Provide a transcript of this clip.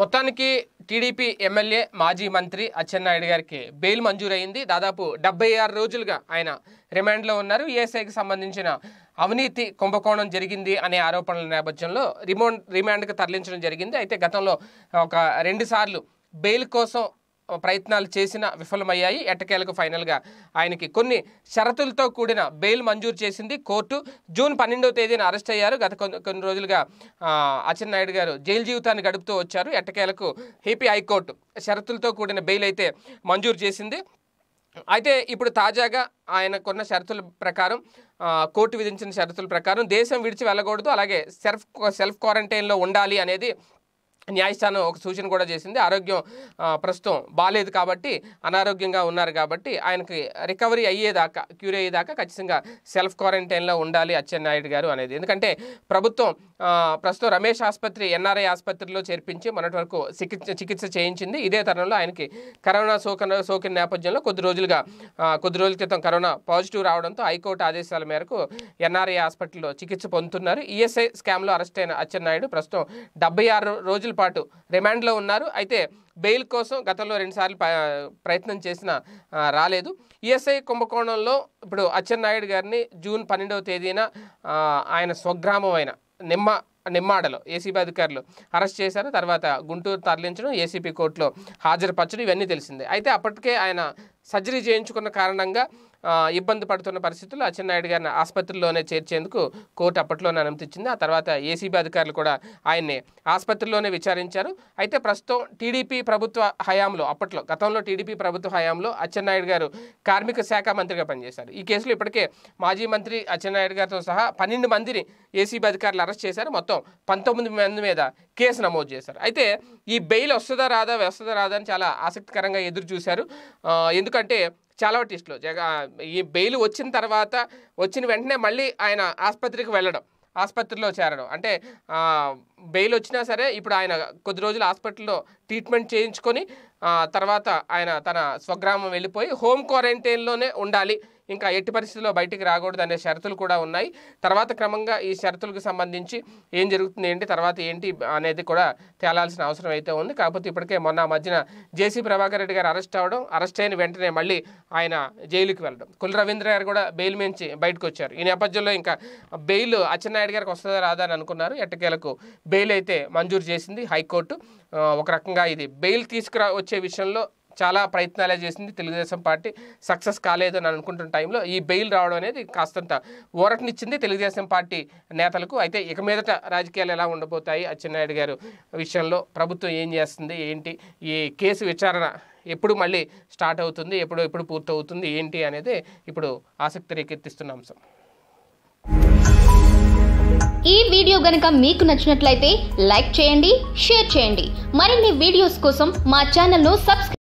మొత్తానికి TDP MLA మాజీ మంత్రి అచ్చెన్నాయుడు గారికి బెయిల్ మంజూరైంది దాదాపు డెబ్బై ఆరు రోజులుగా ఆయన రిమాండ్లో ఉన్నారు ఏఎస్ఐకి సంబంధించిన అవినీతి కుంభకోణం జరిగింది అనే ఆరోపణల నేపథ్యంలో రిమోండ్ రిమాండ్కి తరలించడం జరిగింది అయితే గతంలో ఒక రెండుసార్లు బెయిల్ కోసం ప్రయత్నాలు చేసిన విఫలమయ్యాయి ఎట్టకేలకు ఫైనల్గా ఆయనకి కొన్ని షరతులతో కూడిన బెయిల్ మంజూరు చేసింది కోర్టు జూన్ పన్నెండవ తేదీన అరెస్ట్ అయ్యారు గత కొన్ని రోజులుగా అచ్చెన్నాయుడు గారు జైలు జీవితాన్ని గడుపుతూ వచ్చారు ఎట్టకేలకు ఏపీ హైకోర్టు షరతులతో కూడిన బెయిల్ అయితే మంజూరు చేసింది అయితే ఇప్పుడు తాజాగా ఆయనకున్న షరతుల ప్రకారం కోర్టు విధించిన షరతుల ప్రకారం దేశం విడిచి వెళ్ళకూడదు అలాగే సెల్ఫ్ సెల్ఫ్ క్వారంటైన్లో ఉండాలి అనేది న్యాయస్థానం ఒక సూచన కూడా చేసింది ఆరోగ్యం ప్రస్తుతం బాగాలేదు కాబట్టి అనారోగ్యంగా ఉన్నారు కాబట్టి ఆయనకి రికవరీ అయ్యేదాకా క్యూర్ అయ్యేదాకా ఖచ్చితంగా సెల్ఫ్ క్వారంటైన్లో ఉండాలి అచ్చెన్నాయుడు గారు అనేది ఎందుకంటే ప్రభుత్వం ప్రస్తుతం రమేష్ ఆసుపత్రి ఎన్ఆర్ఐ ఆసుపత్రిలో చేర్పించి మొన్నటి వరకు చికిత్స చికిత్స చేయించింది ఇదే తరుణంలో ఆయనకి కరోనా సోకిన సోకిన నేపథ్యంలో కొద్ది రోజులుగా కొద్ది రోజుల క్రితం కరోనా పాజిటివ్ రావడంతో హైకోర్టు ఆదేశాల మేరకు ఎన్ఆర్ఐ హాస్పిటల్లో చికిత్స పొందుతున్నారు ఈఎస్ఐ స్కామ్లో అరెస్ట్ అయిన అచ్చెన్నాయుడు ప్రస్తుతం డెబ్బై ఆరు రోజులు రోజుల పాటు రిమాండ్లో ఉన్నారు అయితే బెయిల్ కోసం గతంలో రెండుసార్లు ప్రయత్నం చేసిన రాలేదు ఈఎస్ఐ కుంభకోణంలో ఇప్పుడు అచ్చెన్నాయుడు గారిని జూన్ పన్నెండవ తేదీన ఆయన స్వగ్రామం అయిన నిమ్మ నిమ్మాడలో ఏసీబీ అధికారులు అరెస్ట్ చేశారు తర్వాత గుంటూరు తరలించడం ఏసీపీ కోర్టులో హాజరుపరచడం ఇవన్నీ తెలిసిందే అయితే అప్పటికే ఆయన సర్జరీ చేయించుకున్న కారణంగా ఇబ్బంది పడుతున్న పరిస్థితుల్లో అచ్చెన్నాయుడు గారిని ఆసుపత్రిలోనే చేర్చేందుకు కోర్టు అప్పట్లోనే అనుమతించింది ఆ తర్వాత ఏసీబీ అధికారులు కూడా ఆయన్ని ఆసుపత్రిలోనే విచారించారు అయితే ప్రస్తుతం టీడీపీ ప్రభుత్వ హయాంలో అప్పట్లో గతంలో టీడీపీ ప్రభుత్వ హయాంలో అచ్చెన్నాయుడు గారు కార్మిక శాఖ మంత్రిగా పనిచేశారు ఈ కేసులో ఇప్పటికే మాజీ మంత్రి అచ్చెన్నాయుడు గారితో సహా పన్నెండు మందిని ఏసీబీ అధికారులు అరెస్ట్ చేశారు మొత్తం పంతొమ్మిది మంది మీద కేసు నమోదు చేశారు అయితే ఈ బెయిల్ వస్తుందా రాదా వస్తుందా రాదా అని చాలా ఆసక్తికరంగా ఎదురు చూశారు ఎందుకంటే చాలా లిస్టులో జగ ఈ బెయిల్ వచ్చిన తర్వాత వచ్చిన వెంటనే మళ్ళీ ఆయన ఆసుపత్రికి వెళ్ళడం ఆసుపత్రిలో చేరడం అంటే బెయిల్ వచ్చినా సరే ఇప్పుడు ఆయన కొద్ది రోజులు హాస్పిటల్లో ట్రీట్మెంట్ చేయించుకొని తర్వాత ఆయన తన స్వగ్రామం వెళ్ళిపోయి హోమ్ క్వారంటైన్లోనే ఉండాలి ఇంకా ఎట్టి పరిస్థితుల్లో బయటికి రాకూడదు అనే షరతులు కూడా ఉన్నాయి తర్వాత క్రమంగా ఈ షరతులకు సంబంధించి ఏం జరుగుతుంది ఏంటి తర్వాత ఏంటి అనేది కూడా తేలాల్సిన అవసరం అయితే ఉంది కాకపోతే ఇప్పటికే మొన్న మధ్యన జేసీ ప్రభాకర్ రెడ్డి గారు అరెస్ట్ అవడం అరెస్ట్ అయిన వెంటనే మళ్ళీ ఆయన జైలుకి వెళ్ళడం కుల రవీంద్ర గారు కూడా బెయిల్ మించి బయటకు వచ్చారు ఈ నేపథ్యంలో ఇంకా బెయిల్ అచ్చెన్నాయుడు గారికి వస్తుందా రాదా అని అనుకున్నారు ఎట్టకేలకు బెయిల్ అయితే మంజూరు చేసింది హైకోర్టు ఒక రకంగా ఇది బెయిల్ తీసుకురా వచ్చే విషయంలో చాలా ప్రయత్నాలే చేసింది తెలుగుదేశం పార్టీ సక్సెస్ కాలేదు అని అనుకుంటున్న టైంలో ఈ బెయిల్ రావడం అనేది కాస్తంత ఊరటనిచ్చింది తెలుగుదేశం పార్టీ నేతలకు అయితే ఇక మీదట రాజకీయాలు ఎలా ఉండబోతాయి అచ్చెన్నాయుడు గారు విషయంలో ప్రభుత్వం ఏం చేస్తుంది ఏంటి ఈ కేసు విచారణ ఎప్పుడు మళ్ళీ స్టార్ట్ అవుతుంది ఎప్పుడు ఎప్పుడు పూర్తవుతుంది ఏంటి అనేది ఇప్పుడు ఆసక్తి రేకెత్తిస్తున్న అంశం ఈ వీడియో గనక మీకు నచ్చినట్లయితే లైక్ చేయండి షేర్ చేయండి మరిన్ని వీడియోస్ కోసం మా ను సబ్స్క్రైబ్